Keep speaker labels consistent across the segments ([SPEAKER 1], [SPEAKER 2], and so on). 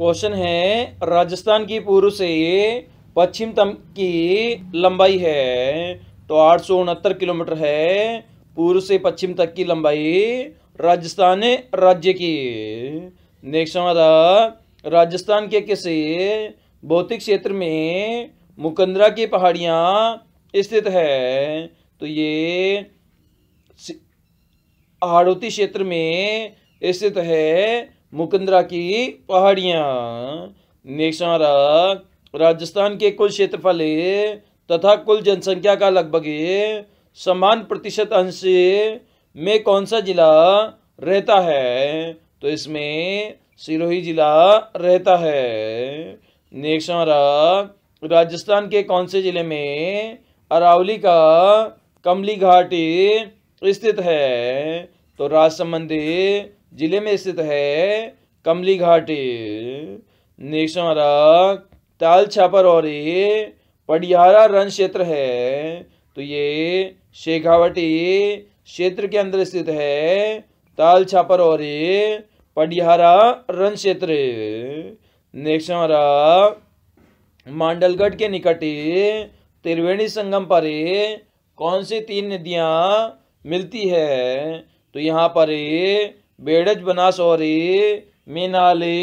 [SPEAKER 1] question है राजस्थान की पूर्व से पश्चिम तम की लंबाई है तो आठ सौ उनहत्तर किलोमीटर है पूर्व से पश्चिम तक की लंबाई राजस्थान राज्य की नेक्स्ट हमारा राजस्थान के किसी भौतिक क्षेत्र में मुकंदरा की पहाड़ियां स्थित है तो ये हाड़ौती क्षेत्र में स्थित है मुकुंदरा की पहाड़ियाँ नेक्स्ट राजस्थान के कुल क्षेत्रफल तथा कुल जनसंख्या का लगभग समान प्रतिशत अंश में कौन सा जिला रहता है तो इसमें सिरोही जिला रहता है नेक्स्ट राजस्थान के कौन से जिले में अरावली का कमली घाट स्थित है तो राज जिले में स्थित है कमली घाटी नेक्स्ट ताल छापर और ये पडियारा रन क्षेत्र है तो ये शेखावटी क्षेत्र के अंदर स्थित है ताल छापर और ये पडियारा रन क्षेत्र नेक्स्ट मांडलगढ़ के निकट त्रिवेणी संगम पर कौन सी तीन नदियाँ मिलती है तो यहाँ पर बेड़ज बनास और मिनाले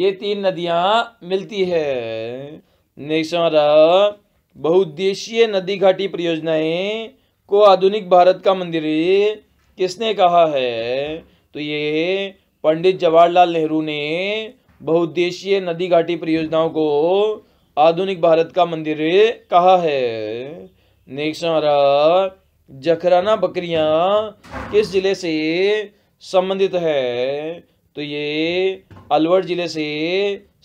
[SPEAKER 1] ये तीन नदियाँ मिलती है नेक्स्ट हमारा नदी घाटी परियोजनाएं को आधुनिक भारत का मंदिर किसने कहा है तो ये पंडित जवाहरलाल नेहरू ने बहुद्देशीय नदी घाटी परियोजनाओं को आधुनिक भारत का मंदिर कहा है नेक्स्ट हमारा जखराना बकरियां किस जिले से संबंधित है तो ये अलवर ज़िले से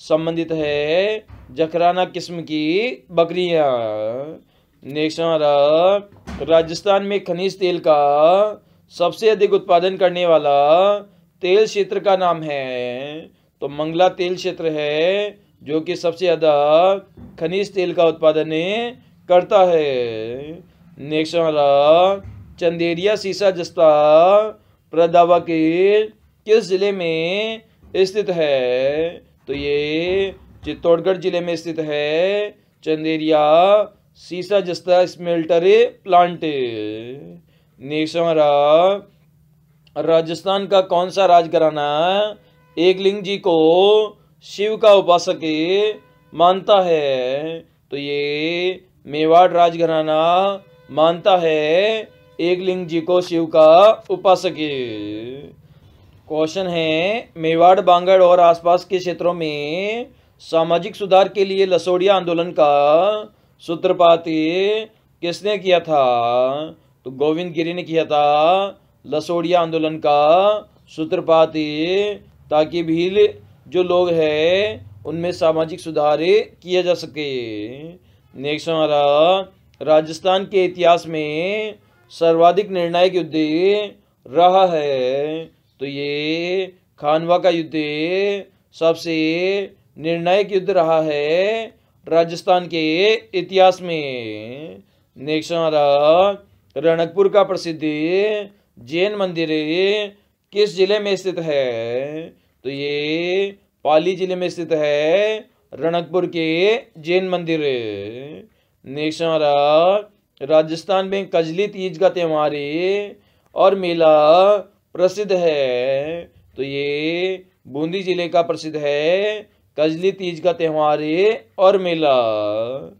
[SPEAKER 1] संबंधित है जकराना किस्म की बकरियां नेक्स्ट हमारा राजस्थान में खनिज तेल का सबसे अधिक उत्पादन करने वाला तेल क्षेत्र का नाम है तो मंगला तेल क्षेत्र है जो कि सबसे ज़्यादा खनिज तेल का उत्पादन करता है नेक्स्ट हमारा चंदेरिया सीसा जस्ता प्रदावा के किस ज़िले में स्थित है तो ये चित्तौड़गढ़ जिले में स्थित है चंदेरिया सीसा जस्ता स्मेल्टर प्लांट नेक्स्ट हमारा राजस्थान का कौन सा राजघराना एकलिंग जी को शिव का उपासक मानता है तो ये मेवाड़ राजघराना मानता है एक लिंग जी को शिव का उपासक क्वेश्चन है मेवाड़ बांगड़ और आसपास के क्षेत्रों में सामाजिक सुधार के लिए लसोड़िया आंदोलन का सूत्रपात किसने किया था तो गोविंद गिरी ने किया था लसोड़िया आंदोलन का सूत्रपात ताकि भील जो लोग हैं उनमें सामाजिक सुधार किया जा सके नेक्स्ट हमारा राजस्थान के इतिहास में सर्वाधिक निर्णायक युद्ध रहा है तो ये खानवा का युद्ध सबसे निर्णायक युद्ध रहा है राजस्थान के इतिहास में नेक्स्ट हमारा रणकपुर का प्रसिद्ध जैन मंदिर किस जिले में स्थित है तो ये पाली जिले में स्थित है रणकपुर के जैन मंदिर नेक्स्ट हमारा राजस्थान में कजली तीज का त्यौहार और मेला प्रसिद्ध है तो ये बूंदी जिले का प्रसिद्ध है कजली तीज का त्यौहार और मेला